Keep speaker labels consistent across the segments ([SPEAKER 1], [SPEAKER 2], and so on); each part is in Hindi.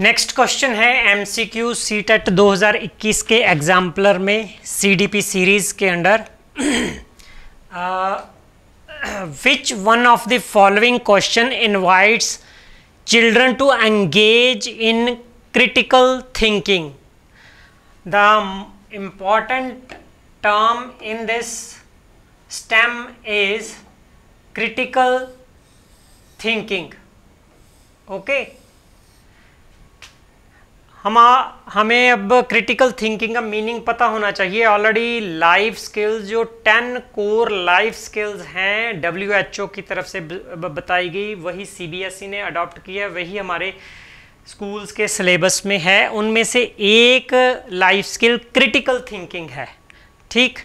[SPEAKER 1] नेक्स्ट क्वेश्चन है एमसीक्यू सी टेट 2021 के एग्जाम्पलर में सीडीपी सीरीज के under which one of the following question invites children to engage in critical thinking the important term in this stem is critical thinking okay हम हमें अब क्रिटिकल थिंकिंग का मीनिंग पता होना चाहिए ऑलरेडी लाइफ स्किल्स जो टेन कोर लाइफ स्किल्स हैं डब्ल्यू की तरफ से बताई गई वही ई e ने अडॉप्ट किया वही हमारे स्कूल्स के सिलेबस में है उनमें से एक लाइफ स्किल क्रिटिकल थिंकिंग है ठीक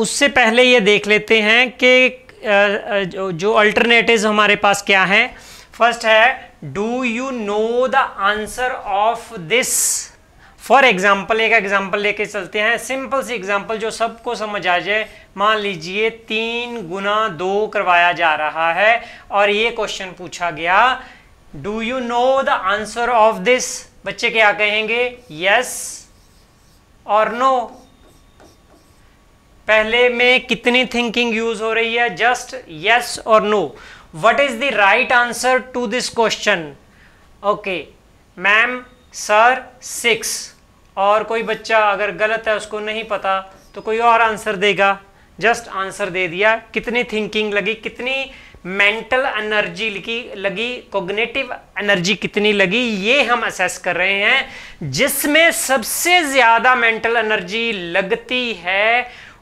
[SPEAKER 1] उससे पहले ये देख लेते हैं कि जो अल्टरनेटिव्स हमारे पास क्या हैं फर्स्ट है do you know the answer of this for example एक एग्जाम्पल लेके चलते हैं सिंपल सी एग्जाम्पल जो सबको समझ आ जाए मान लीजिए तीन गुना दो करवाया जा रहा है और ये क्वेश्चन पूछा गया do you know the answer of this बच्चे क्या कहेंगे यस और नो पहले में कितनी थिंकिंग यूज हो रही है जस्ट यस और no what is the right answer to this question okay ma'am sir six और कोई बच्चा अगर गलत है उसको नहीं पता तो कोई और आंसर देगा जस्ट आंसर दे दिया कितनी थिंकिंग लगी कितनी मेंटल एनर्जी लगी लगी कोग्नेटिव एनर्जी कितनी लगी ये हम असेस कर रहे हैं जिसमें सबसे ज़्यादा मेंटल एनर्जी लगती है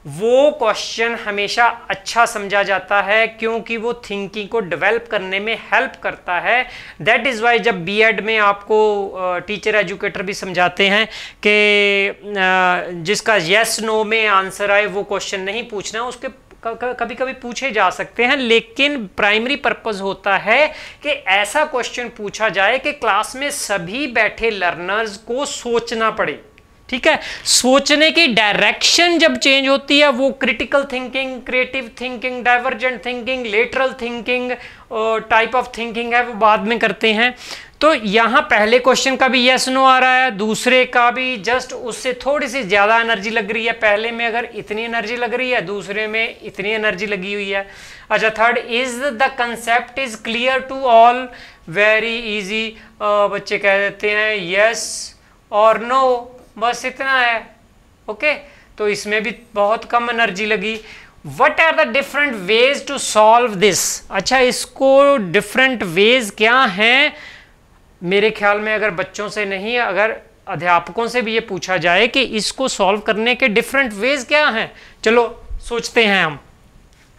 [SPEAKER 1] वो क्वेश्चन हमेशा अच्छा समझा जाता है क्योंकि वो थिंकिंग को डेवलप करने में हेल्प करता है दैट इज़ वाई जब बीएड में आपको टीचर एजुकेटर भी समझाते हैं कि जिसका येस नो में आंसर आए वो क्वेश्चन नहीं पूछना उसके कभी कभी पूछे जा सकते हैं लेकिन प्राइमरी पर्पज़ होता है कि ऐसा क्वेश्चन पूछा जाए कि क्लास में सभी बैठे लर्नर्स को सोचना पड़े ठीक है सोचने की डायरेक्शन जब चेंज होती है वो critical thinking creative thinking divergent thinking lateral thinking type of thinking है वो बाद में करते हैं तो यहाँ पहले क्वेश्चन का भी यस नो आ रहा है दूसरे का भी जस्ट उससे थोड़ी सी ज़्यादा एनर्जी लग रही है पहले में अगर इतनी एनर्जी लग रही है दूसरे में इतनी एनर्जी लगी हुई है अच्छा third is the concept is clear to all very easy बच्चे कह देते हैं यस और नो बस इतना है ओके तो इसमें भी बहुत कम एनर्जी लगी what are the different ways to solve this अच्छा इसको डिफरेंट वेज क्या हैं मेरे ख्याल में अगर बच्चों से नहीं अगर अध्यापकों से भी ये पूछा जाए कि इसको सॉल्व करने के डिफरेंट वेज क्या हैं चलो सोचते हैं हम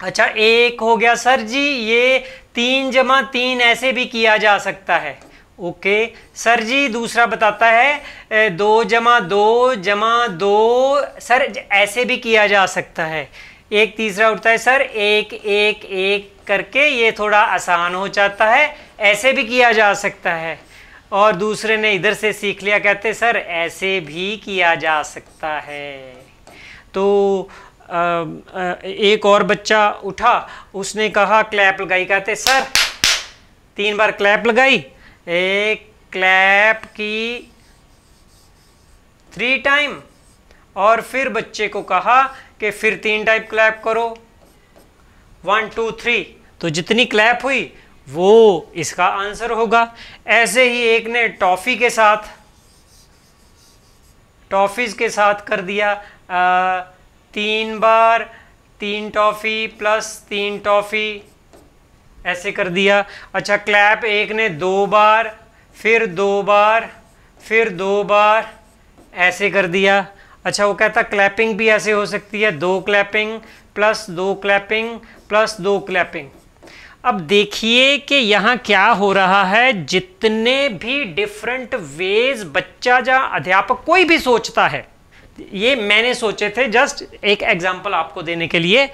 [SPEAKER 1] अच्छा एक हो गया सर जी ये तीन जमा तीन ऐसे भी किया जा सकता है ओके सर जी दूसरा बताता है दो जमा दो जमा दो सर ऐसे भी किया जा सकता है एक तीसरा उठता है सर एक एक एक करके ये थोड़ा आसान हो जाता है ऐसे भी किया जा सकता है और दूसरे ने इधर से सीख लिया कहते सर ऐसे भी किया जा सकता है तो आ, आ, एक और बच्चा उठा उसने कहा क्लैप लगाई कहते सर तीन बार क्लैप लगाई एक क्लैप की थ्री टाइम और फिर बच्चे को कहा कि फिर तीन टाइप क्लैप करो वन टू थ्री तो जितनी क्लैप हुई वो इसका आंसर होगा ऐसे ही एक ने टॉफ़ी के साथ टॉफ़ीज़ के साथ कर दिया आ, तीन बार तीन टॉफ़ी प्लस तीन टॉफ़ी ऐसे कर दिया अच्छा क्लैप एक ने दो बार फिर दो बार फिर दो बार ऐसे कर दिया अच्छा वो कहता क्लैपिंग भी ऐसे हो सकती है दो क्लैपिंग प्लस दो क्लैपिंग प्लस दो क्लैपिंग अब देखिए कि यहाँ क्या हो रहा है जितने भी डिफरेंट वेज बच्चा या अध्यापक कोई भी सोचता है ये मैंने सोचे थे जस्ट एक एग्जाम्पल आपको देने के लिए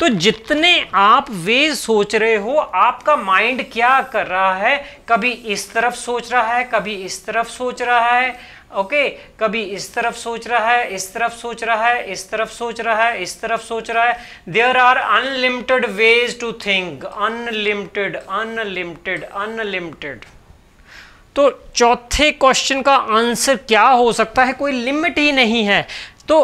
[SPEAKER 1] तो जितने आप वे सोच रहे हो आपका माइंड क्या कर रहा है कभी इस तरफ सोच रहा है कभी इस तरफ सोच रहा है ओके okay, कभी इस तरफ सोच रहा है इस तरफ सोच रहा है इस तरफ सोच रहा है इस तरफ सोच रहा है there are unlimited ways to think unlimited unlimited unlimited तो चौथे क्वेश्चन का आंसर क्या हो सकता है कोई लिमिट ही नहीं है तो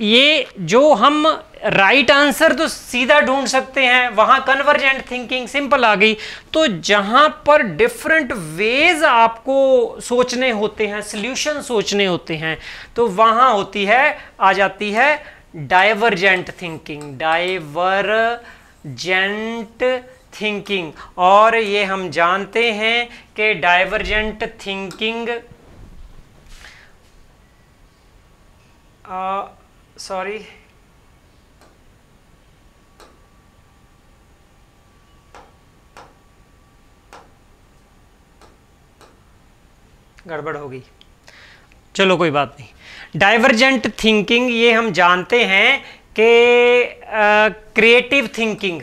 [SPEAKER 1] ये जो हम राइट right आंसर तो सीधा ढूंढ सकते हैं वहां कन्वर्जेंट थिंकिंग सिंपल आ गई तो जहां पर डिफरेंट वेज आपको सोचने होते हैं सोल्यूशन सोचने होते हैं तो वहां होती है आ जाती है डाइवर्जेंट थिंकिंग डाइवर्जेंट थिंकिंग और ये हम जानते हैं कि डाइवर्जेंट थिंकिंग सॉरी गड़बड़ हो गई चलो कोई बात नहीं डाइवर्जेंट थिंकिंग ये हम जानते हैं कि creative thinking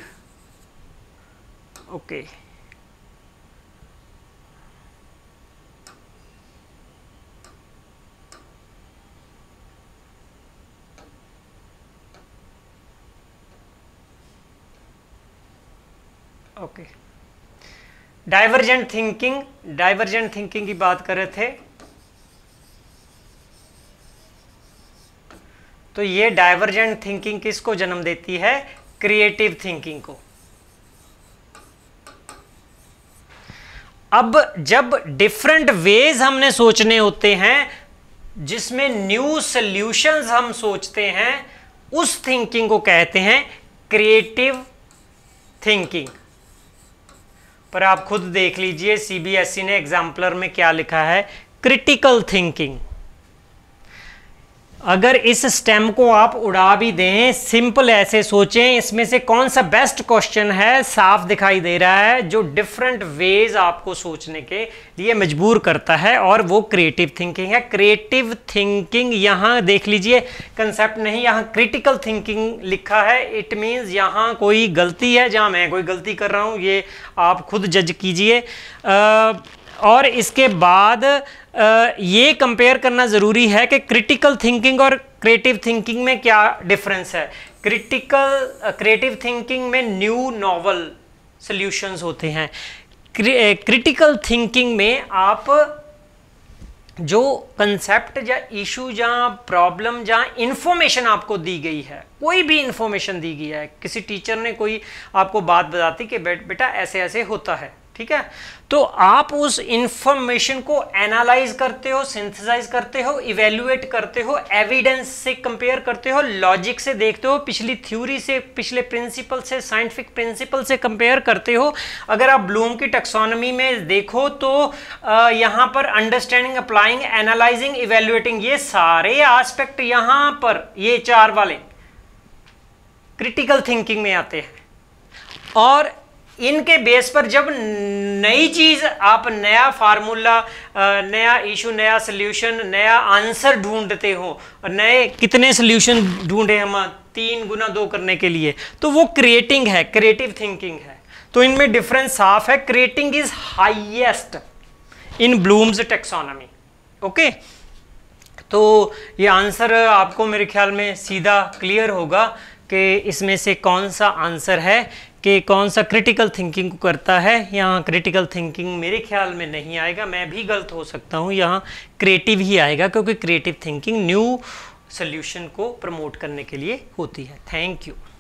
[SPEAKER 1] okay okay divergent thinking divergent thinking की बात कर रहे थे तो ये डाइवर्जेंट थिंकिंग किसको जन्म देती है क्रिएटिव थिंकिंग को अब जब डिफरेंट वेज हमने सोचने होते हैं जिसमें न्यू सल्यूशंस हम सोचते हैं उस थिंकिंग को कहते हैं क्रिएटिव थिंकिंग पर आप खुद देख लीजिए सीबीएसई e ने एग्जाम्पलर में क्या लिखा है क्रिटिकल थिंकिंग अगर इस स्टेम को आप उड़ा भी दें सिंपल ऐसे सोचें इसमें से कौन सा बेस्ट क्वेश्चन है साफ दिखाई दे रहा है जो डिफरेंट वेज आपको सोचने के लिए मजबूर करता है और वो क्रिएटिव थिंकिंग है क्रिएटिव थिंकिंग यहाँ देख लीजिए कंसेप्ट नहीं यहाँ क्रिटिकल थिंकिंग लिखा है इट मीन्स यहाँ कोई गलती है जहाँ मैं कोई गलती कर रहा हूँ ये आप खुद जज कीजिए और इसके बाद ये कंपेयर करना ज़रूरी है कि क्रिटिकल थिंकिंग और क्रिएटिव थिंकिंग में क्या डिफरेंस है क्रिटिकल क्रिएटिव थिंकिंग में न्यू नॉवल सॉल्यूशंस होते हैं क्रिटिकल थिंकिंग में आप जो कंसेप्ट या इशू या प्रॉब्लम या इन्फॉर्मेशन आपको दी गई है कोई भी इन्फॉर्मेशन दी गई है किसी टीचर ने कोई आपको बात बताती कि बेटा ऐसे ऐसे होता है ठीक है तो आप उस इंफॉर्मेशन को एनालाइज करते हो सिंथेसाइज करते हो इवेल्युएट करते हो एविडेंस से कंपेयर करते हो लॉजिक से देखते हो पिछली थ्योरी से पिछले प्रिंसिपल से साइंटिफिक प्रिंसिपल से कंपेयर करते हो अगर आप ब्लूम की टेक्सोनॉमी में देखो तो यहां पर अंडरस्टैंडिंग अप्लाइंग एनालाइजिंग इवेल्युएटिंग ये सारे आस्पेक्ट यहां पर ये चार वाले क्रिटिकल थिंकिंग में आते हैं और इनके बेस पर जब नई चीज़ आप नया फार्मूला नया इशू नया सोल्यूशन नया आंसर ढूंढते हो नए कितने सोल्यूशन ढूंढे हम तीन गुना दो करने के लिए तो वो क्रिएटिंग है क्रिएटिव थिंकिंग है तो इनमें डिफरेंस साफ है creating is highest in Bloom's taxonomy okay तो ये आंसर आपको मेरे ख्याल में सीधा क्लियर होगा कि इसमें से कौन सा आंसर है कि कौन सा क्रिटिकल थिंकिंग को करता है यहाँ क्रिटिकल थिंकिंग मेरे ख्याल में नहीं आएगा मैं भी गलत हो सकता हूँ यहाँ क्रिएटिव ही आएगा क्योंकि क्रिएटिव थिंकिंग न्यू सोल्यूशन को प्रमोट करने के लिए होती है थैंक यू